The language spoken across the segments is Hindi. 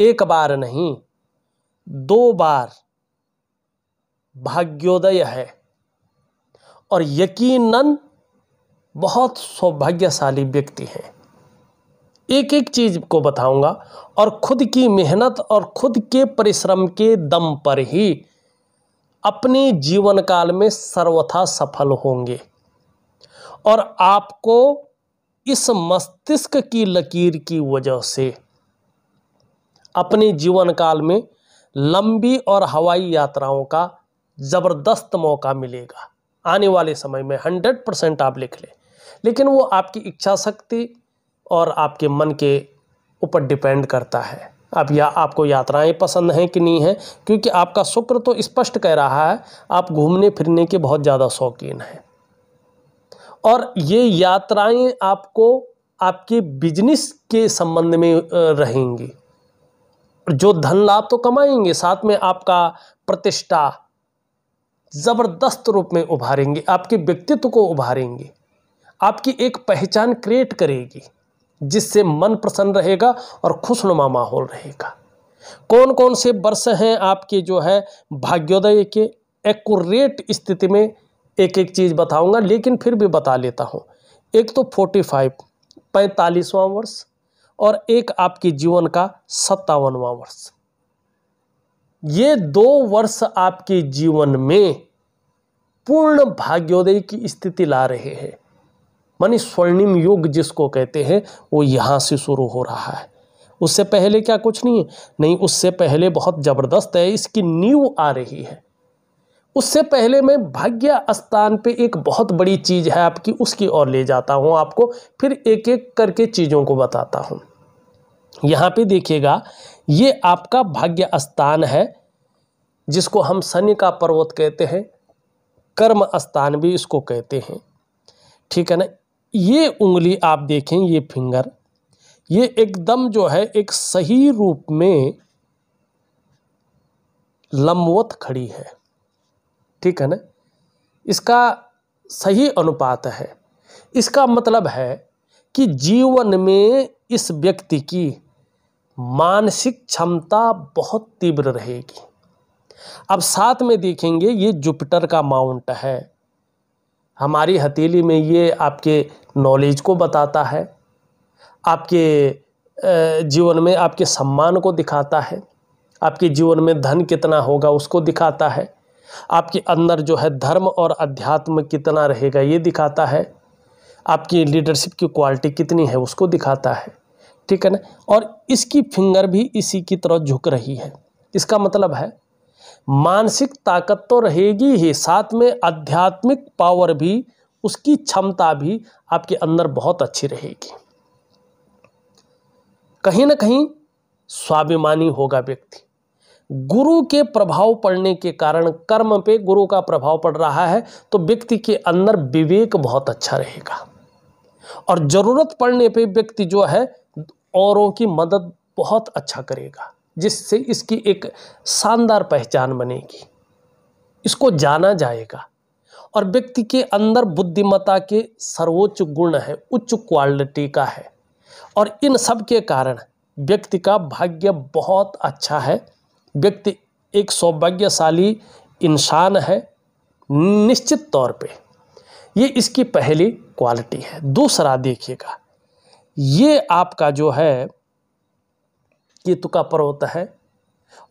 एक बार नहीं दो बार भाग्योदय है और यकीनन बहुत सौभाग्यशाली व्यक्ति हैं एक एक चीज़ को बताऊंगा और खुद की मेहनत और खुद के परिश्रम के दम पर ही अपने जीवन काल में सर्वथा सफल होंगे और आपको इस मस्तिष्क की लकीर की वजह से अपने जीवन काल में लंबी और हवाई यात्राओं का ज़बरदस्त मौका मिलेगा आने वाले समय में हंड्रेड परसेंट आप लिख लें लेकिन वो आपकी इच्छा शक्ति और आपके मन के ऊपर डिपेंड करता है अब या आपको यात्राएं पसंद हैं कि नहीं है क्योंकि आपका शुक्र तो स्पष्ट कह रहा है आप घूमने फिरने के बहुत ज़्यादा शौकीन हैं और ये यात्राएं आपको आपके बिजनेस के संबंध में रहेंगी जो धन लाभ तो कमाएंगे साथ में आपका प्रतिष्ठा ज़बरदस्त रूप में उभारेंगे आपके व्यक्तित्व को उभारेंगे आपकी एक पहचान क्रिएट करेगी जिससे मन प्रसन्न रहेगा और खुशनुमा माहौल रहेगा कौन कौन से वर्ष हैं आपके जो है भाग्योदय के एक्यूरेट स्थिति में एक एक चीज़ बताऊंगा लेकिन फिर भी बता लेता हूं एक तो फोर्टी फाइव पैंतालीसवां वर्ष और एक आपके जीवन का सत्तावनवा वर्ष ये दो वर्ष आपके जीवन में पूर्ण भाग्योदय की स्थिति ला रहे हैं मानी स्वर्णिम युग जिसको कहते हैं वो यहां से शुरू हो रहा है उससे पहले क्या कुछ नहीं है नहीं उससे पहले बहुत ज़बरदस्त है इसकी नींव आ रही है उससे पहले मैं भाग्य स्थान पे एक बहुत बड़ी चीज़ है आपकी उसकी ओर ले जाता हूँ आपको फिर एक एक करके चीज़ों को बताता हूँ यहाँ पे देखिएगा ये आपका भाग्य स्थान है जिसको हम शनि का पर्वत कहते हैं कर्म स्थान भी इसको कहते हैं ठीक है ना ये उंगली आप देखें ये फिंगर ये एकदम जो है एक सही रूप में लंबवत खड़ी है ठीक है ना इसका सही अनुपात है इसका मतलब है कि जीवन में इस व्यक्ति की मानसिक क्षमता बहुत तीव्र रहेगी अब साथ में देखेंगे ये जुपिटर का माउंट है हमारी हथेली में ये आपके नॉलेज को बताता है आपके जीवन में आपके सम्मान को दिखाता है आपके जीवन में धन कितना होगा उसको दिखाता है आपके अंदर जो है धर्म और अध्यात्म कितना रहेगा ये दिखाता है आपकी लीडरशिप की क्वालिटी कितनी है उसको दिखाता है ठीक है ना और इसकी फिंगर भी इसी की तरह झुक रही है इसका मतलब है मानसिक ताकत तो रहेगी ही साथ में आध्यात्मिक पावर भी उसकी क्षमता भी आपके अंदर बहुत अच्छी रहेगी कहीं ना कहीं स्वाभिमानी होगा व्यक्ति गुरु के प्रभाव पड़ने के कारण कर्म पे गुरु का प्रभाव पड़ रहा है तो व्यक्ति के अंदर विवेक बहुत अच्छा रहेगा और जरूरत पड़ने पे व्यक्ति जो है औरों की मदद बहुत अच्छा करेगा जिससे इसकी एक शानदार पहचान बनेगी इसको जाना जाएगा और व्यक्ति के अंदर बुद्धिमत्ता के सर्वोच्च गुण है उच्च क्वालिटी का है और इन सब के कारण व्यक्ति का भाग्य बहुत अच्छा है व्यक्ति एक सौभाग्यशाली इंसान है निश्चित तौर पे ये इसकी पहली क्वालिटी है दूसरा देखिएगा ये आपका जो है ये तुका पर्वत है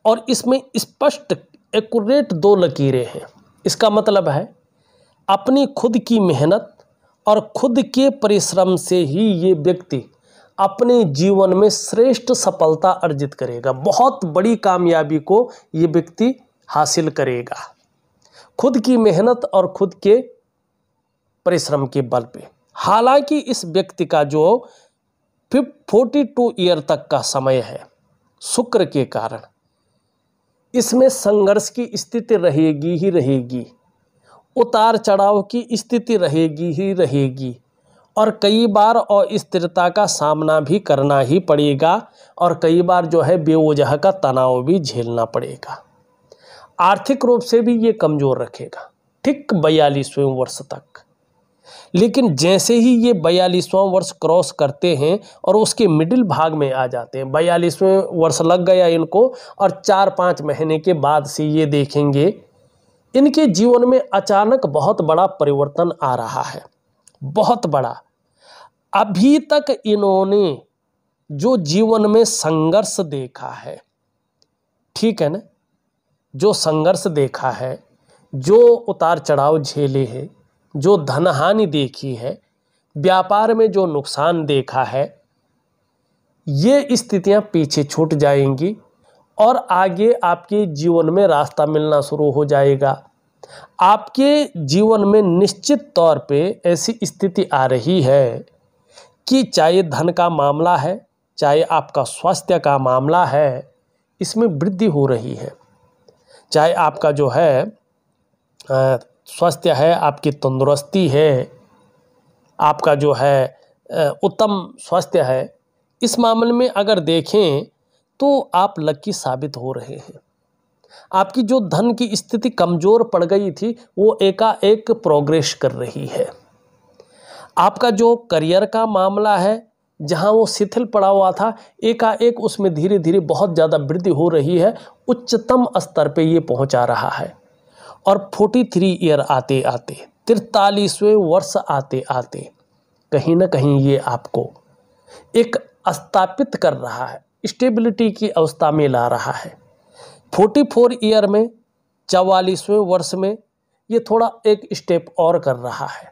और इसमें स्पष्ट एकट दो लकीरें हैं इसका मतलब है अपनी खुद की मेहनत और खुद के परिश्रम से ही ये व्यक्ति अपने जीवन में श्रेष्ठ सफलता अर्जित करेगा बहुत बड़ी कामयाबी को ये व्यक्ति हासिल करेगा खुद की मेहनत और खुद के परिश्रम के बल पे हालांकि इस व्यक्ति का जो फिफ फोर्टी टू ईयर तक का समय है शुक्र के कारण इसमें संघर्ष की स्थिति रहेगी ही रहेगी उतार चढ़ाव की स्थिति रहेगी ही रहेगी और कई बार अस्थिरता का सामना भी करना ही पड़ेगा और कई बार जो है बेवजह का तनाव भी झेलना पड़ेगा आर्थिक रूप से भी ये कमज़ोर रखेगा ठीक बयालीसवें वर्ष तक लेकिन जैसे ही ये बयालीसवां वर्ष क्रॉस करते हैं और उसके मिडिल भाग में आ जाते हैं बयालीसवें वर्ष लग गया इनको और चार पाँच महीने के बाद से ये देखेंगे इनके जीवन में अचानक बहुत बड़ा परिवर्तन आ रहा है बहुत बड़ा अभी तक इन्होंने जो जीवन में संघर्ष देखा है ठीक है ना जो संघर्ष देखा है जो उतार चढ़ाव झेले हैं जो धनहानि देखी है व्यापार में जो नुकसान देखा है ये स्थितियां पीछे छूट जाएंगी और आगे आपके जीवन में रास्ता मिलना शुरू हो जाएगा आपके जीवन में निश्चित तौर पे ऐसी स्थिति आ रही है कि चाहे धन का मामला है चाहे आपका स्वास्थ्य का मामला है इसमें वृद्धि हो रही है चाहे आपका जो है स्वास्थ्य है आपकी तंदुरुस्ती है आपका जो है उत्तम स्वास्थ्य है इस मामले में अगर देखें तो आप लकी साबित हो रहे हैं आपकी जो धन की स्थिति कमज़ोर पड़ गई थी वो एकाएक प्रोग्रेस कर रही है आपका जो करियर का मामला है जहां वो शिथिल पड़ा हुआ था एकाएक उसमें धीरे धीरे बहुत ज़्यादा वृद्धि हो रही है उच्चतम स्तर पे ये पहुंचा रहा है और फोर्टी थ्री ईयर आते आते तिरतालीसवें वर्ष आते आते कहीं ना कहीं ये आपको एक स्थापित कर रहा है स्टेबिलिटी की अवस्था में ला रहा है फोर्टी फोर ईयर में चवालीसवें वर्ष में ये थोड़ा एक स्टेप और कर रहा है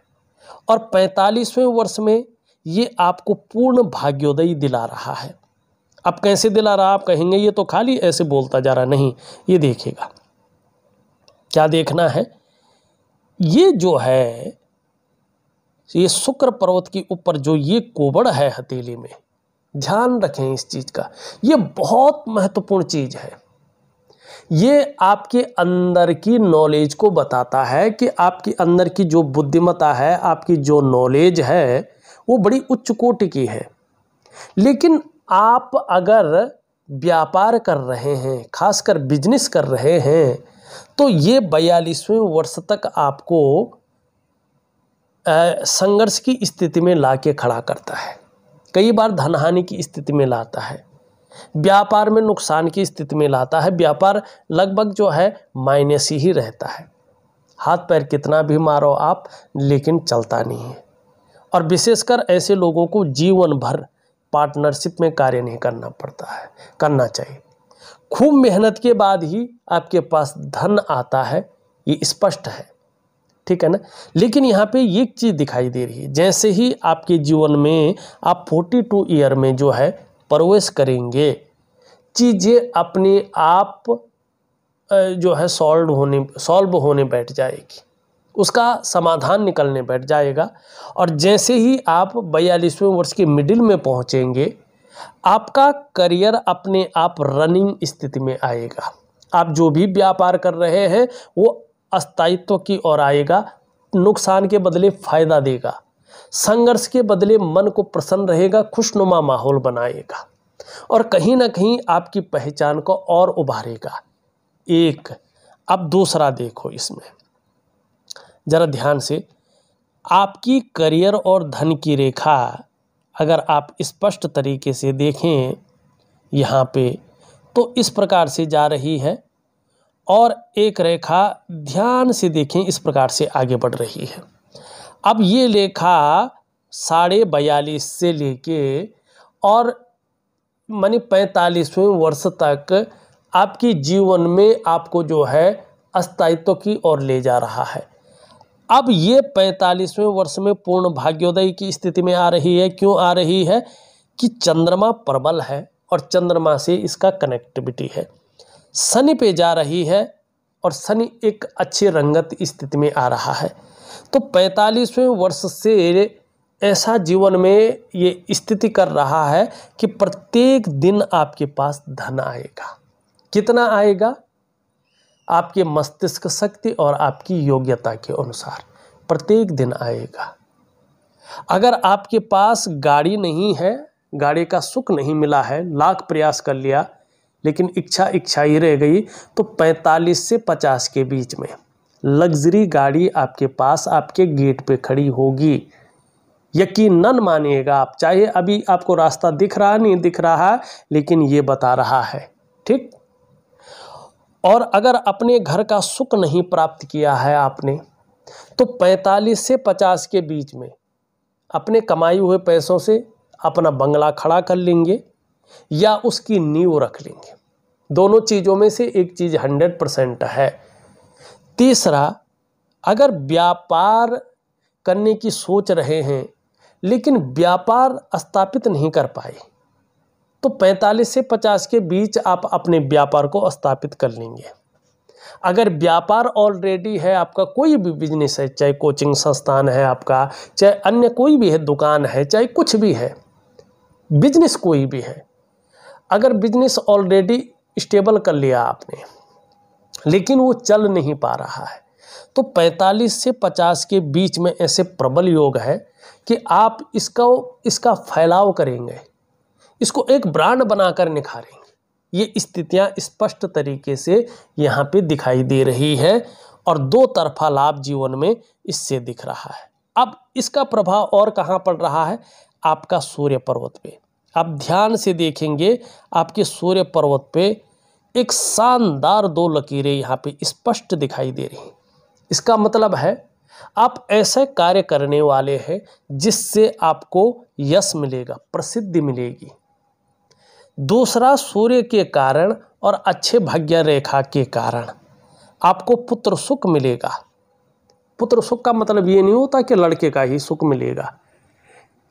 और पैंतालीसवें वर्ष में ये आपको पूर्ण भाग्योदय दिला रहा है अब कैसे दिला रहा आप कहेंगे ये तो खाली ऐसे बोलता जा रहा नहीं ये देखेगा क्या देखना है ये जो है ये शुक्र पर्वत के ऊपर जो ये कोबड़ है हथेली में ध्यान रखें इस चीज़ का ये बहुत महत्वपूर्ण चीज़ है ये आपके अंदर की नॉलेज को बताता है कि आपके अंदर की जो बुद्धिमता है आपकी जो नॉलेज है वो बड़ी उच्च कोटि की है लेकिन आप अगर व्यापार कर रहे हैं खासकर बिजनेस कर रहे हैं तो ये बयालीसवें वर्ष तक आपको संघर्ष की स्थिति में ला खड़ा करता है कई बार धनहानि की स्थिति में लाता है व्यापार में नुकसान की स्थिति में लाता है व्यापार लगभग जो है माइनस ही रहता है हाथ पैर कितना भी मारो आप लेकिन चलता नहीं है और विशेषकर ऐसे लोगों को जीवन भर पार्टनरशिप में कार्य नहीं करना पड़ता है करना चाहिए खूब मेहनत के बाद ही आपके पास धन आता है ये स्पष्ट है ठीक है ना लेकिन यहाँ पे एक चीज़ दिखाई दे रही है जैसे ही आपके जीवन में आप 42 ईयर में जो है प्रवेश करेंगे चीज़ें अपने आप जो है सॉल्व होने सॉल्व होने बैठ जाएगी उसका समाधान निकलने बैठ जाएगा और जैसे ही आप बयालीसवें वर्ष के मिडिल में पहुंचेंगे आपका करियर अपने आप रनिंग स्थिति में आएगा आप जो भी व्यापार कर रहे हैं वो अस्थायित्व की ओर आएगा नुकसान के बदले फ़ायदा देगा संघर्ष के बदले मन को प्रसन्न रहेगा खुशनुमा माहौल बनाएगा और कहीं ना कहीं आपकी पहचान को और उभारेगा एक अब दूसरा देखो इसमें ज़रा ध्यान से आपकी करियर और धन की रेखा अगर आप स्पष्ट तरीके से देखें यहाँ पे तो इस प्रकार से जा रही है और एक रेखा ध्यान से देखें इस प्रकार से आगे बढ़ रही है अब ये रेखा साढ़े बयालीस से लेके और मानी पैंतालीसवें वर्ष तक आपकी जीवन में आपको जो है अस्थायित्व की ओर ले जा रहा है अब ये पैंतालीसवें वर्ष में पूर्ण भाग्योदय की स्थिति में आ रही है क्यों आ रही है कि चंद्रमा प्रबल है और चंद्रमा से इसका कनेक्टिविटी है शनि पे जा रही है और शनि एक अच्छी रंगत स्थिति में आ रहा है तो पैंतालीसवें वर्ष से ऐसा जीवन में ये स्थिति कर रहा है कि प्रत्येक दिन आपके पास धन आएगा कितना आएगा आपके मस्तिष्क शक्ति और आपकी योग्यता के अनुसार प्रत्येक दिन आएगा अगर आपके पास गाड़ी नहीं है गाड़ी का सुख नहीं मिला है लाख प्रयास कर लिया लेकिन इच्छा इच्छा ही रह गई तो 45 से 50 के बीच में लग्जरी गाड़ी आपके पास आपके गेट पे खड़ी होगी यकीनन मानिएगा आप चाहे अभी आपको रास्ता दिख रहा नहीं दिख रहा है लेकिन ये बता रहा है ठीक और अगर अपने घर का सुख नहीं प्राप्त किया है आपने तो 45 से 50 के बीच में अपने कमाए हुए पैसों से अपना बंगला खड़ा कर लेंगे या उसकी नींव रख लेंगे दोनों चीज़ों में से एक चीज़ हंड्रेड परसेंट है तीसरा अगर व्यापार करने की सोच रहे हैं लेकिन व्यापार स्थापित नहीं कर पाए तो 45 से 50 के बीच आप अपने व्यापार को स्थापित कर लेंगे अगर व्यापार ऑलरेडी है आपका कोई भी बिजनेस है चाहे कोचिंग संस्थान है आपका चाहे अन्य कोई भी है दुकान है चाहे कुछ भी है बिजनेस कोई भी है अगर बिजनेस ऑलरेडी स्टेबल कर लिया आपने लेकिन वो चल नहीं पा रहा है तो 45 से 50 के बीच में ऐसे प्रबल योग है कि आप इसका इसका फैलाव करेंगे इसको एक ब्रांड बनाकर निखारेंगे ये स्थितियाँ स्पष्ट तरीके से यहाँ पे दिखाई दे रही है और दो तरफा लाभ जीवन में इससे दिख रहा है अब इसका प्रभाव और कहाँ पड़ रहा है आपका सूर्य पर्वत पे आप ध्यान से देखेंगे आपके सूर्य पर्वत पे एक शानदार दो लकीरें यहाँ पे स्पष्ट दिखाई दे रही हैं इसका मतलब है आप ऐसे कार्य करने वाले हैं जिससे आपको यश मिलेगा प्रसिद्धि मिलेगी दूसरा सूर्य के कारण और अच्छे भाग्य रेखा के कारण आपको पुत्र सुख मिलेगा पुत्र सुख का मतलब ये नहीं होता कि लड़के का ही सुख मिलेगा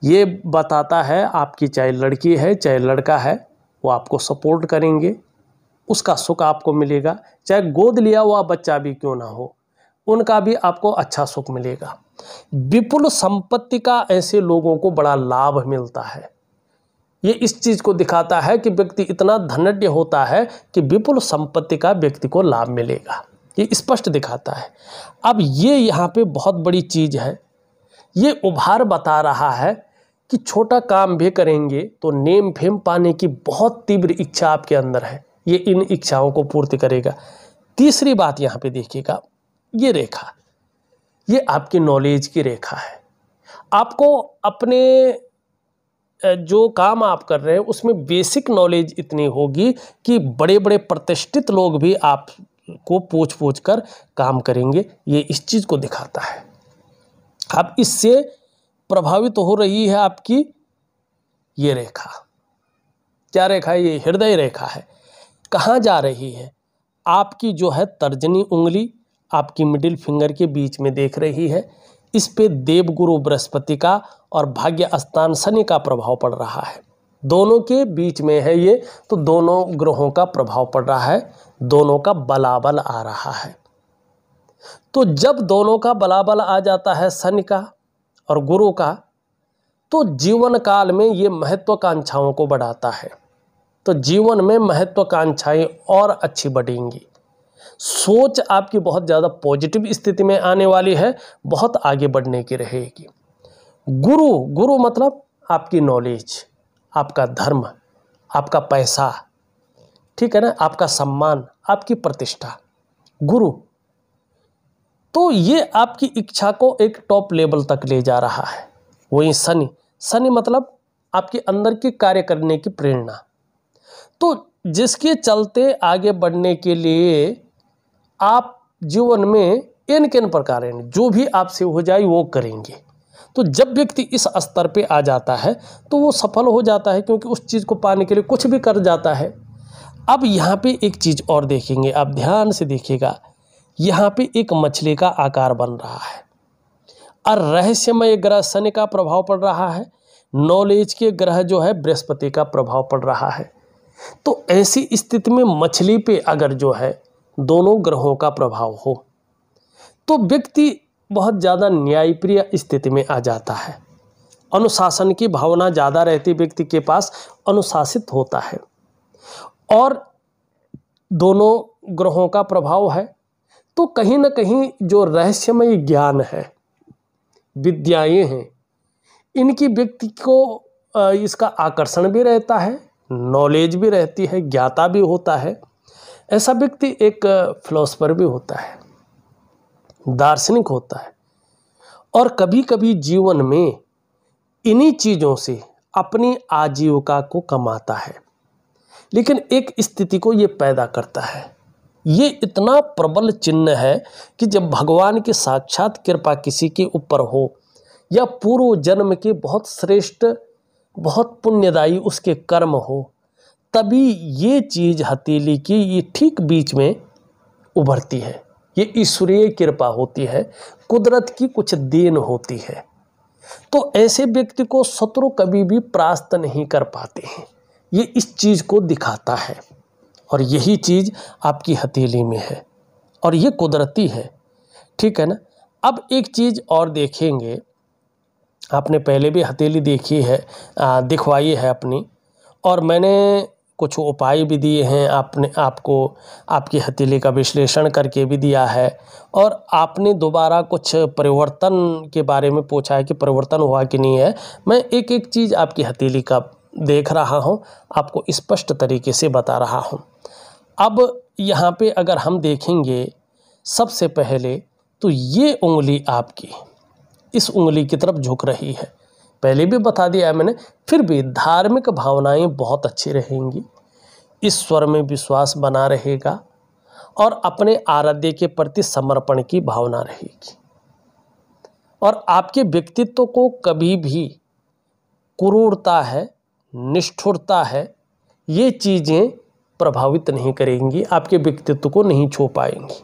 ये बताता है आपकी चाहे लड़की है चाहे लड़का है वो आपको सपोर्ट करेंगे उसका सुख आपको मिलेगा चाहे गोद लिया हुआ बच्चा भी क्यों ना हो उनका भी आपको अच्छा सुख मिलेगा विपुल संपत्ति का ऐसे लोगों को बड़ा लाभ मिलता है ये इस चीज़ को दिखाता है कि व्यक्ति इतना धनड्य होता है कि विपुल संपत्ति का व्यक्ति को लाभ मिलेगा ये स्पष्ट दिखाता है अब ये यहाँ पे बहुत बड़ी चीज़ है ये उभार बता रहा है कि छोटा काम भी करेंगे तो नेम फेम पाने की बहुत तीव्र इच्छा आपके अंदर है ये इन इच्छाओं को पूर्ति करेगा तीसरी बात यहाँ पे देखिएगा ये रेखा ये आपके नॉलेज की रेखा है आपको अपने जो काम आप कर रहे हैं उसमें बेसिक नॉलेज इतनी होगी कि बड़े बड़े प्रतिष्ठित लोग भी आपको पूछ पूछ कर काम करेंगे ये इस चीज़ को दिखाता है आप इससे प्रभावित हो रही है आपकी ये रेखा क्या रेखा है ये हृदय रेखा है कहाँ जा रही है आपकी जो है तर्जनी उंगली आपकी मिडिल फिंगर के बीच में देख रही है इस पे देवगुरु बृहस्पति का और भाग्य स्थान शनि का प्रभाव पड़ रहा है दोनों के बीच में है ये तो दोनों ग्रहों का प्रभाव पड़ रहा है दोनों का बलाबल आ रहा है तो जब दोनों का बलाबल आ जाता है शनि का और गुरु का तो जीवन काल में ये महत्वाकांक्षाओं को बढ़ाता है तो जीवन में महत्वाकांक्षाएं और अच्छी बढ़ेंगी सोच आपकी बहुत ज़्यादा पॉजिटिव स्थिति में आने वाली है बहुत आगे बढ़ने की रहेगी गुरु गुरु मतलब आपकी नॉलेज आपका धर्म आपका पैसा ठीक है ना आपका सम्मान आपकी प्रतिष्ठा गुरु तो ये आपकी इच्छा को एक टॉप लेवल तक ले जा रहा है वहीं शनि शनि मतलब आपके अंदर की कार्य करने की प्रेरणा तो जिसके चलते आगे बढ़ने के लिए आप जीवन में एन केन प्रकार जो भी आपसे हो जाए वो करेंगे तो जब व्यक्ति इस स्तर पे आ जाता है तो वो सफल हो जाता है क्योंकि उस चीज़ को पाने के लिए कुछ भी कर जाता है अब यहाँ पे एक चीज़ और देखेंगे आप ध्यान से देखिएगा यहाँ पे एक मछली का आकार बन रहा है और रहस्यमय ग्रह शनि का प्रभाव पड़ रहा है नॉलेज के ग्रह जो है बृहस्पति का प्रभाव पड़ रहा है तो ऐसी स्थिति में मछली पे अगर जो है दोनों ग्रहों का प्रभाव हो तो व्यक्ति बहुत ज़्यादा न्यायप्रिय स्थिति में आ जाता है अनुशासन की भावना ज़्यादा रहती व्यक्ति के पास अनुशासित होता है और दोनों ग्रहों का प्रभाव है तो कहीं ना कहीं जो रहस्यमय ज्ञान है विद्याएं हैं इनकी व्यक्ति को इसका आकर्षण भी रहता है नॉलेज भी रहती है ज्ञाता भी होता है ऐसा व्यक्ति एक फिलोसफर भी होता है दार्शनिक होता है और कभी कभी जीवन में इन्हीं चीज़ों से अपनी आजीविका को कमाता है लेकिन एक स्थिति को ये पैदा करता है ये इतना प्रबल चिन्ह है कि जब भगवान की साक्षात कृपा किसी के ऊपर हो या पूर्व जन्म के बहुत श्रेष्ठ बहुत पुण्यदायी उसके कर्म हो तभी ये चीज़ हथेली की ये ठीक बीच में उभरती है ये ईश्वरीय कृपा होती है कुदरत की कुछ देन होती है तो ऐसे व्यक्ति को शत्रु कभी भी परास्त नहीं कर पाते हैं ये इस चीज़ को दिखाता है और यही चीज़ आपकी हथेली में है और ये कुदरती है ठीक है ना अब एक चीज़ और देखेंगे आपने पहले भी हथेली देखी है दिखवाई है अपनी और मैंने कुछ उपाय भी दिए हैं आपने आपको आपकी हथेली का विश्लेषण करके भी दिया है और आपने दोबारा कुछ परिवर्तन के बारे में पूछा है कि परिवर्तन हुआ कि नहीं है मैं एक एक चीज़ आपकी हथेली का देख रहा हूँ आपको स्पष्ट तरीके से बता रहा हूँ अब यहाँ पे अगर हम देखेंगे सबसे पहले तो ये उंगली आपकी इस उंगली की तरफ झुक रही है पहले भी बता दिया है मैंने फिर भी धार्मिक भावनाएं बहुत अच्छी रहेंगी ईश्वर में विश्वास बना रहेगा और अपने आराध्य के प्रति समर्पण की भावना रहेगी और आपके व्यक्तित्व को कभी भी क्रूरता है निष्ठुरता है ये चीज़ें प्रभावित नहीं करेंगी आपके व्यक्तित्व को नहीं छो पाएंगी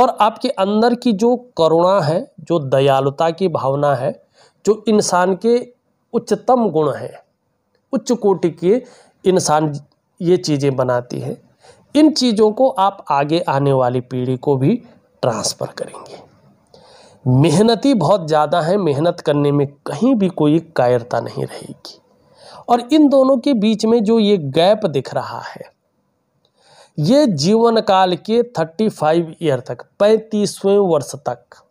और आपके अंदर की जो करुणा है जो दयालुता की भावना है जो इंसान के उच्चतम गुण हैं उच्च कोटि के इंसान ये चीज़ें बनाती है इन चीज़ों को आप आगे आने वाली पीढ़ी को भी ट्रांसफ़र करेंगे मेहनती बहुत ज़्यादा है मेहनत करने में कहीं भी कोई कायरता नहीं रहेगी और इन दोनों के बीच में जो ये गैप दिख रहा है ये जीवन काल के 35 ईयर तक पैंतीसवें वर्ष तक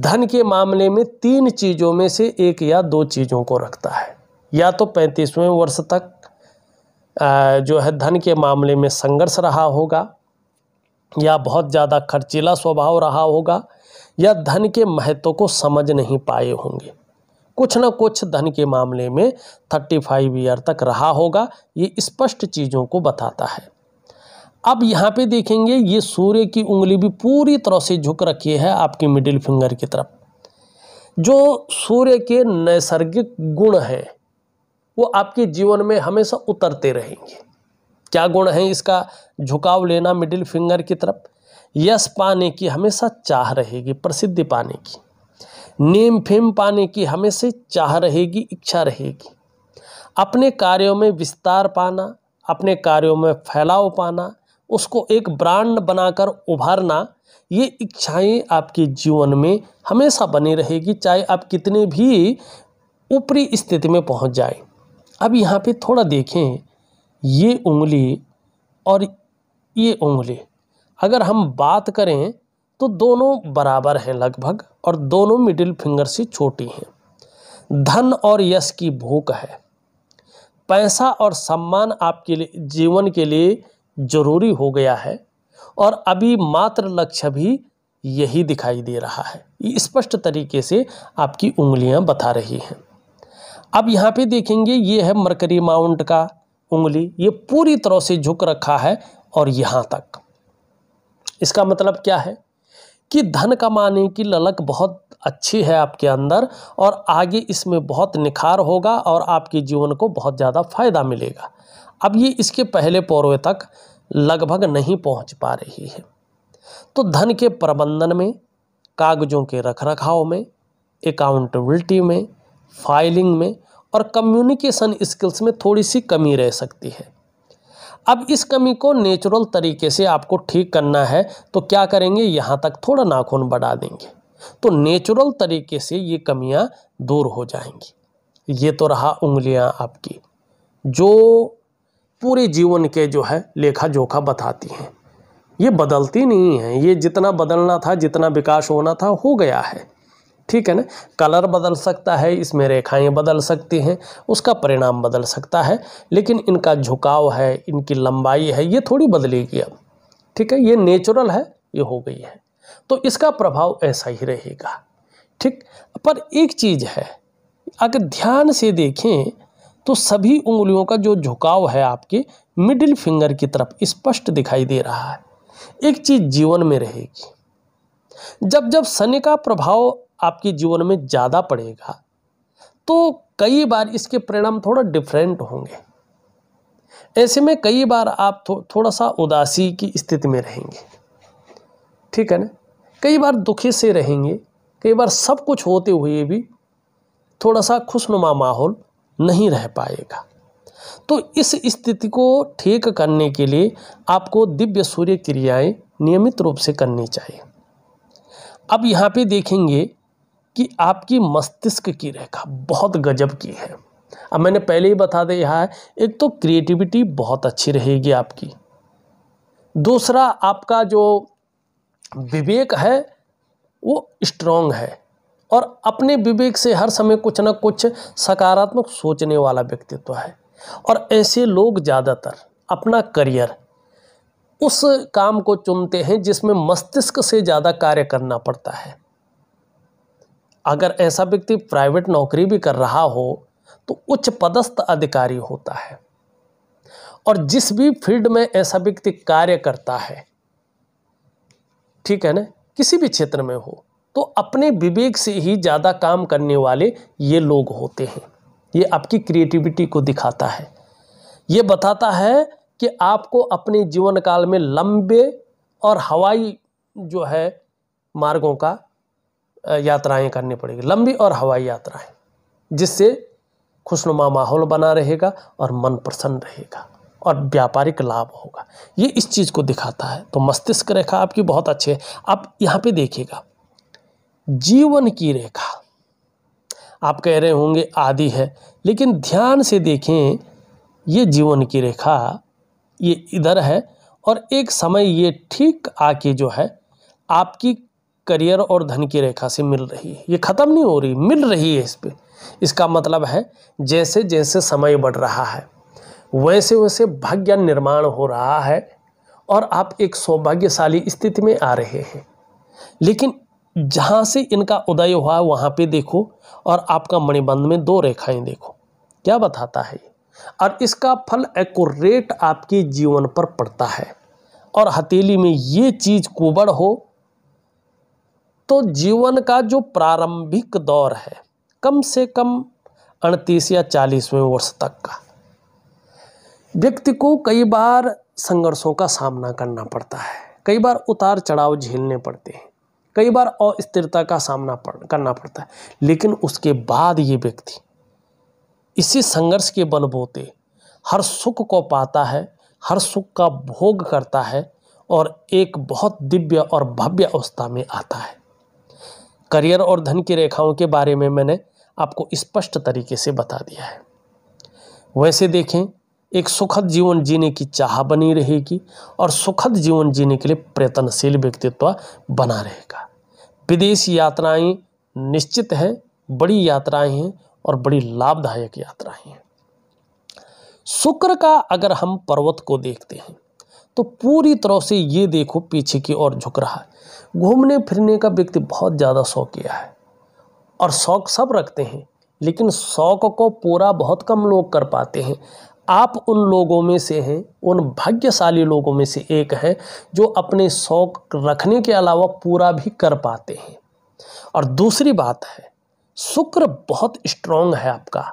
धन के मामले में तीन चीज़ों में से एक या दो चीज़ों को रखता है या तो पैंतीसवें वर्ष तक जो है धन के मामले में संघर्ष रहा होगा या बहुत ज़्यादा खर्चीला स्वभाव रहा होगा या धन के महत्व को समझ नहीं पाए होंगे कुछ ना कुछ धन के मामले में थर्टी फाइव ईयर तक रहा होगा ये स्पष्ट चीज़ों को बताता है अब यहाँ पे देखेंगे ये सूर्य की उंगली भी पूरी तरह से झुक रखी है आपकी मिडिल फिंगर की तरफ जो सूर्य के नैसर्गिक गुण हैं वो आपके जीवन में हमेशा उतरते रहेंगे क्या गुण है इसका झुकाव लेना मिडिल फिंगर की तरफ यश पाने की हमेशा चाह रहेगी प्रसिद्धि पाने की नेम फेम पाने की हमेशा चाह रहेगी इच्छा रहेगी अपने कार्यों में विस्तार पाना अपने कार्यों में फैलाव पाना उसको एक ब्रांड बनाकर उभारना ये इच्छाएं आपके जीवन में हमेशा बनी रहेगी चाहे आप कितने भी ऊपरी स्थिति में पहुंच जाए अब यहाँ पे थोड़ा देखें ये उंगली और ये उंगली अगर हम बात करें तो दोनों बराबर हैं लगभग और दोनों मिडिल फिंगर से छोटी हैं धन और यश की भूख है पैसा और सम्मान आपके लिए जीवन के लिए जरूरी हो गया है और अभी मात्र लक्ष्य भी यही दिखाई दे रहा है स्पष्ट तरीके से आपकी उंगलियां बता रही हैं अब यहाँ पे देखेंगे ये है मरकरी माउंट का उंगली ये पूरी तरह से झुक रखा है और यहाँ तक इसका मतलब क्या है कि धन कमाने की ललक बहुत अच्छी है आपके अंदर और आगे इसमें बहुत निखार होगा और आपके जीवन को बहुत ज़्यादा फायदा मिलेगा अब ये इसके पहले पौरवे तक लगभग नहीं पहुंच पा रही है तो धन के प्रबंधन में कागजों के रखरखाव में अकाउंटेबिलिटी में फाइलिंग में और कम्युनिकेशन स्किल्स में थोड़ी सी कमी रह सकती है अब इस कमी को नेचुरल तरीके से आपको ठीक करना है तो क्या करेंगे यहाँ तक थोड़ा नाखून बढ़ा देंगे तो नेचुरल तरीके से ये कमियाँ दूर हो जाएंगी ये तो रहा उंगलियाँ आपकी जो पूरे जीवन के जो है लेखा जोखा बताती हैं ये बदलती नहीं है ये जितना बदलना था जितना विकास होना था हो गया है ठीक है ना कलर बदल सकता है इसमें रेखाएं बदल सकती हैं उसका परिणाम बदल सकता है लेकिन इनका झुकाव है इनकी लंबाई है ये थोड़ी बदलेगी अब ठीक है ये नेचुरल है ये हो गई है तो इसका प्रभाव ऐसा ही रहेगा ठीक पर एक चीज़ है अगर ध्यान से देखें तो सभी उंगलियों का जो झुकाव है आपके मिडिल फिंगर की तरफ स्पष्ट दिखाई दे रहा है एक चीज जीवन में रहेगी जब जब शनि का प्रभाव आपके जीवन में ज़्यादा पड़ेगा तो कई बार इसके परिणाम थोड़ा डिफरेंट होंगे ऐसे में कई बार आप थो, थोड़ा सा उदासी की स्थिति में रहेंगे ठीक है ना कई बार दुखी से रहेंगे कई बार सब कुछ होते हुए भी थोड़ा सा खुशनुमा माहौल नहीं रह पाएगा तो इस स्थिति को ठीक करने के लिए आपको दिव्य सूर्य क्रियाएं नियमित रूप से करनी चाहिए अब यहाँ पे देखेंगे कि आपकी मस्तिष्क की रेखा बहुत गजब की है अब मैंने पहले ही बता दिया है एक तो क्रिएटिविटी बहुत अच्छी रहेगी आपकी दूसरा आपका जो विवेक है वो स्ट्रॉन्ग है और अपने विवेक से हर समय कुछ ना कुछ सकारात्मक सोचने वाला व्यक्तित्व तो है और ऐसे लोग ज़्यादातर अपना करियर उस काम को चुनते हैं जिसमें मस्तिष्क से ज़्यादा कार्य करना पड़ता है अगर ऐसा व्यक्ति प्राइवेट नौकरी भी कर रहा हो तो उच्च पदस्थ अधिकारी होता है और जिस भी फील्ड में ऐसा व्यक्ति कार्य करता है ठीक है ना किसी भी क्षेत्र में हो तो अपने विवेक से ही ज़्यादा काम करने वाले ये लोग होते हैं ये आपकी क्रिएटिविटी को दिखाता है ये बताता है कि आपको अपने जीवन काल में लंबे और हवाई जो है मार्गों का यात्राएं करनी पड़ेगी लंबी और हवाई यात्राएं जिससे खुशनुमा माहौल बना रहेगा और मन प्रसन्न रहेगा और व्यापारिक लाभ होगा ये इस चीज़ को दिखाता है तो मस्तिष्क रेखा आपकी बहुत अच्छी है आप यहाँ पे देखिएगा जीवन की रेखा आप कह रहे होंगे आदि है लेकिन ध्यान से देखें ये जीवन की रेखा ये इधर है और एक समय ये ठीक आके जो है आपकी करियर और धन की रेखा से मिल रही है ये ख़त्म नहीं हो रही मिल रही है इस पर इसका मतलब है जैसे जैसे समय बढ़ रहा है वैसे वैसे भाग्य निर्माण हो रहा है और आप एक सौभाग्यशाली स्थिति में आ रहे हैं लेकिन जहाँ से इनका उदय हुआ वहाँ पे देखो और आपका मणिबंध में दो रेखाएं देखो क्या बताता है और इसका फल एकट आपके जीवन पर पड़ता है और हथेली में ये चीज कुबड़ हो तो जीवन का जो प्रारंभिक दौर है कम से कम अड़तीस या चालीसवें वर्ष तक का व्यक्ति को कई बार संघर्षों का सामना करना पड़ता है कई बार उतार चढ़ाव झेलने पड़ते हैं कई बार अस्थिरता का सामना पड़ करना पड़ता है लेकिन उसके बाद ये व्यक्ति इसी संघर्ष के बलबोते हर सुख को पाता है हर सुख का भोग करता है और एक बहुत दिव्य और भव्य अवस्था में आता है करियर और धन की रेखाओं के बारे में मैंने आपको स्पष्ट तरीके से बता दिया है वैसे देखें एक सुखद जीवन जीने की चाह बनी रहेगी और सुखद जीवन जीने के लिए प्रयत्नशील व्यक्तित्व बना रहेगा विदेश यात्राएं निश्चित है बड़ी यात्राएं हैं और बड़ी लाभदायक यात्राएं हैं शुक्र का अगर हम पर्वत को देखते हैं तो पूरी तरह से ये देखो पीछे की ओर झुक रहा है घूमने फिरने का व्यक्ति बहुत ज़्यादा शौकिया है और शौक सब रखते हैं लेकिन शौक को पूरा बहुत कम लोग कर पाते हैं आप उन लोगों में से हैं उन भाग्यशाली लोगों में से एक है जो अपने शौक रखने के अलावा पूरा भी कर पाते हैं और दूसरी बात है शुक्र बहुत स्ट्रांग है आपका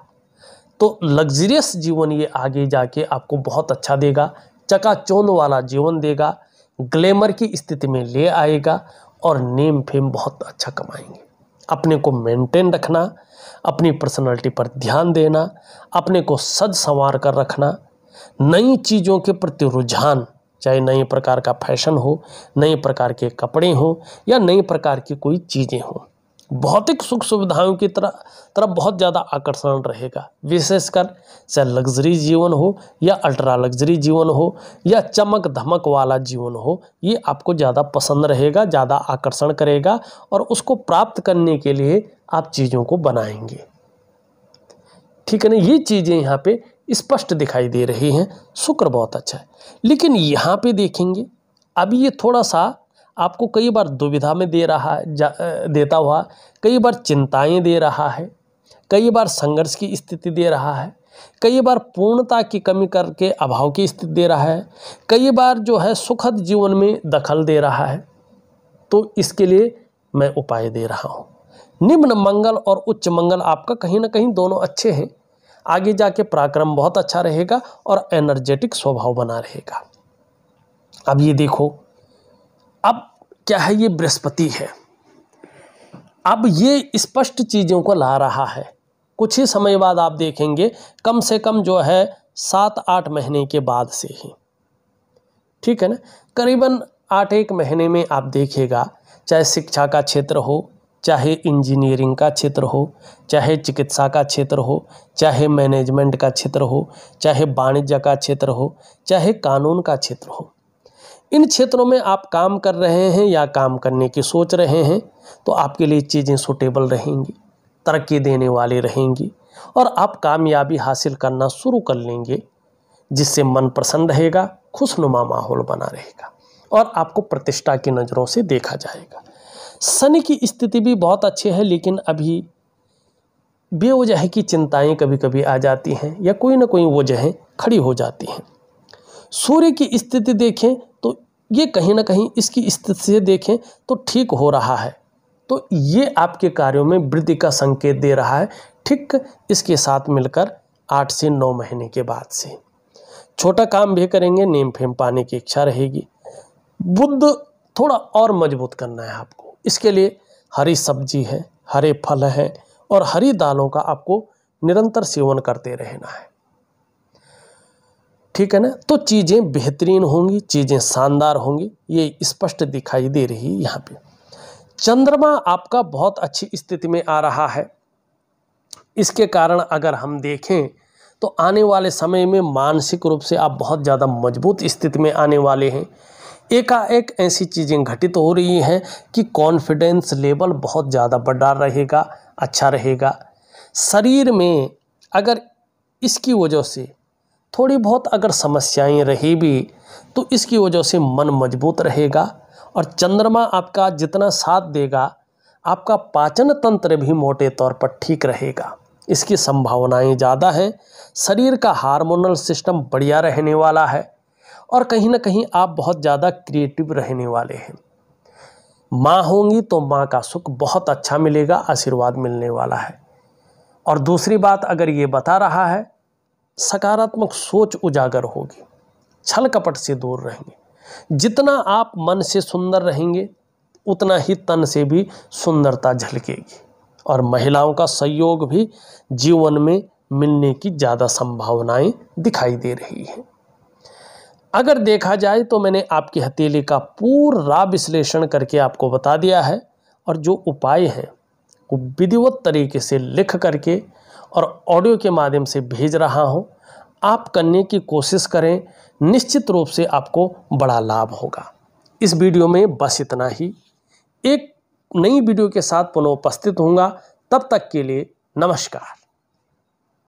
तो लग्जरियस जीवन ये आगे जाके आपको बहुत अच्छा देगा चकाचौंध वाला जीवन देगा ग्लैमर की स्थिति में ले आएगा और नेम फेम बहुत अच्छा कमाएंगे अपने को मेंटेन रखना अपनी पर्सनालिटी पर ध्यान देना अपने को सज संवार कर रखना नई चीज़ों के प्रति रुझान चाहे नए प्रकार का फैशन हो नए प्रकार के कपड़े हों या नए प्रकार की कोई चीज़ें हों भौतिक सुख सुविधाओं की तरह तरफ बहुत ज़्यादा आकर्षण रहेगा विशेषकर चाहे लग्जरी जीवन हो या अल्ट्रा लग्जरी जीवन हो या चमक धमक वाला जीवन हो ये आपको ज़्यादा पसंद रहेगा ज़्यादा आकर्षण करेगा और उसको प्राप्त करने के लिए आप चीज़ों को बनाएंगे ठीक है ना ये चीज़ें यहाँ पे स्पष्ट दिखाई दे रही हैं शुक्र बहुत अच्छा है लेकिन यहाँ पे देखेंगे अभी ये थोड़ा सा आपको कई बार दुविधा में दे रहा है देता हुआ कई बार चिंताएं दे रहा है कई बार संघर्ष की स्थिति दे रहा है कई बार पूर्णता की कमी करके अभाव की स्थिति दे रहा है कई बार जो है सुखद जीवन में दखल दे रहा है तो इसके लिए मैं उपाय दे रहा हूँ निम्न मंगल और उच्च मंगल आपका कहीं ना कहीं दोनों अच्छे हैं आगे जाके पराक्रम बहुत अच्छा रहेगा और एनर्जेटिक स्वभाव बना रहेगा अब ये देखो अब क्या है ये बृहस्पति है अब ये स्पष्ट चीज़ों को ला रहा है कुछ ही समय बाद आप देखेंगे कम से कम जो है सात आठ महीने के बाद से ही ठीक है ना करीबन आठ एक महीने में आप देखेगा चाहे शिक्षा का क्षेत्र हो चाहे इंजीनियरिंग का क्षेत्र हो चाहे चिकित्सा का क्षेत्र हो चाहे मैनेजमेंट का क्षेत्र हो चाहे वाणिज्य का क्षेत्र हो चाहे कानून का क्षेत्र हो इन क्षेत्रों में आप काम कर रहे हैं या काम करने की सोच रहे हैं तो आपके लिए चीज़ें सुटेबल रहेंगी तरक्की देने वाली रहेंगी और आप कामयाबी हासिल करना शुरू कर लेंगे जिससे मन प्रसन्न रहेगा खुशनुमा माहौल बना रहेगा और आपको प्रतिष्ठा की नज़रों से देखा जाएगा शनि की स्थिति भी बहुत अच्छी है लेकिन अभी बेवजह की चिंताएं कभी कभी आ जाती हैं या कोई ना कोई वजहें खड़ी हो जाती हैं सूर्य की स्थिति देखें ये कहीं ना कहीं इसकी स्थिति से देखें तो ठीक हो रहा है तो ये आपके कार्यों में वृद्धि का संकेत दे रहा है ठीक इसके साथ मिलकर आठ से नौ महीने के बाद से छोटा काम भी करेंगे नेम फेम पाने की इच्छा रहेगी बुद्ध थोड़ा और मजबूत करना है आपको इसके लिए हरी सब्जी है हरे फल हैं और हरी दालों का आपको निरंतर सेवन करते रहना है ठीक है ना तो चीज़ें बेहतरीन होंगी चीज़ें शानदार होंगी ये स्पष्ट दिखाई दे रही है यहाँ पे चंद्रमा आपका बहुत अच्छी स्थिति में आ रहा है इसके कारण अगर हम देखें तो आने वाले समय में मानसिक रूप से आप बहुत ज़्यादा मजबूत स्थिति में आने वाले हैं एकाएक ऐसी चीज़ें घटित हो रही हैं कि कॉन्फिडेंस लेवल बहुत ज़्यादा बढ़ा रहेगा अच्छा रहेगा शरीर में अगर इसकी वजह से थोड़ी बहुत अगर समस्याएं रही भी तो इसकी वजह से मन मजबूत रहेगा और चंद्रमा आपका जितना साथ देगा आपका पाचन तंत्र भी मोटे तौर पर ठीक रहेगा इसकी संभावनाएं ज़्यादा हैं शरीर का हार्मोनल सिस्टम बढ़िया रहने वाला है और कहीं ना कहीं आप बहुत ज़्यादा क्रिएटिव रहने वाले हैं माँ होंगी तो माँ का सुख बहुत अच्छा मिलेगा आशीर्वाद मिलने वाला है और दूसरी बात अगर ये बता रहा है सकारात्मक सोच उजागर होगी छल कपट से दूर रहेंगे जितना आप मन से सुंदर रहेंगे उतना ही तन से भी सुंदरता झलकेगी और महिलाओं का सहयोग भी जीवन में मिलने की ज़्यादा संभावनाएं दिखाई दे रही हैं अगर देखा जाए तो मैंने आपकी हथेली का पूरा विश्लेषण करके आपको बता दिया है और जो उपाय हैं वो विधिवत तरीके से लिख करके और ऑडियो के माध्यम से भेज रहा हूँ आप करने की कोशिश करें निश्चित रूप से आपको बड़ा लाभ होगा इस वीडियो में बस इतना ही एक नई वीडियो के साथ पुनः उपस्थित होऊंगा तब तक के लिए नमस्कार